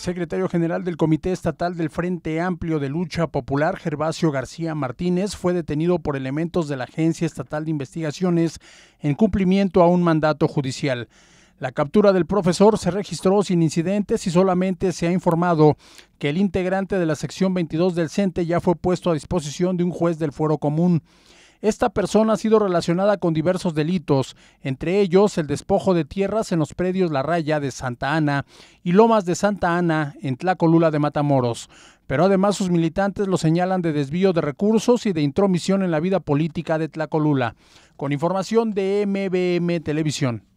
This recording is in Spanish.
secretario general del Comité Estatal del Frente Amplio de Lucha Popular, Gervasio García Martínez, fue detenido por elementos de la Agencia Estatal de Investigaciones en cumplimiento a un mandato judicial. La captura del profesor se registró sin incidentes y solamente se ha informado que el integrante de la sección 22 del CENTE ya fue puesto a disposición de un juez del fuero común. Esta persona ha sido relacionada con diversos delitos, entre ellos el despojo de tierras en los predios La Raya de Santa Ana y Lomas de Santa Ana en Tlacolula de Matamoros. Pero además sus militantes lo señalan de desvío de recursos y de intromisión en la vida política de Tlacolula. Con información de MBM Televisión.